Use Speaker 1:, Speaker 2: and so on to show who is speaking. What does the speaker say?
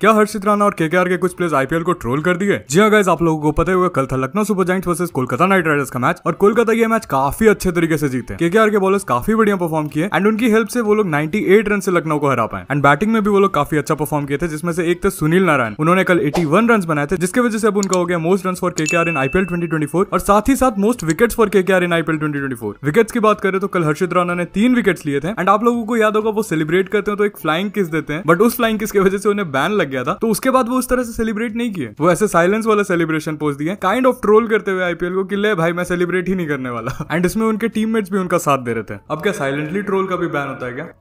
Speaker 1: क्या हर्षित राणा और केकेआर के कुछ प्लेयर्स आईपीएल को ट्रोल कर दिए जी हाँ गाइज आप लोगों को पता होगा कल था Lucknow super giant versus Kolkata knight riders का मैच और कोलकाता ये मैच काफी अच्छे तरीके से जीते केकेआर के बॉलर्स काफी बढ़िया परफॉर्म किए एंड उनकी हेल्प से वो लोग 98 रन से लखनऊ को हरा पाए एंड बैटिंग में भी वो लोग काफी अच्छा परफॉर्म किए थे जिसमें से एक थे सुनील नारायण उन्होंने कल एटी रन बनाए थे जिसकी वजह से अब उनका हो गया most run for KKR in IPL twenty और साथ ही साथ most wickets for KKR in IPL twenty wickets की बात करें तो कल हर्षित राणा ने तीन विकेट्स लिए थे एंड आप लोगों को याद होगा वो सेलिब्रेट करते हैं तो एक फ्लाइंग किस देते हैं बट उस फ्लाइंग किस की वजह से उन्हें बैन लग गया था तो उसके बाद वो उस तरह से सेलिब्रेट नहीं किए वो ऐसे साइलेंस वाला सेलिब्रेशन पोस्ट दिए काइंड ऑफ ट्रोल करते हुए आईपीएल को कि ले भाई मैं सेलिब्रेट ही नहीं करने वाला एंड इसमें उनके टीममेट्स भी उनका साथ दे रहे थे अब क्या साइलेंटली ट्रोल का भी बैन होता है क्या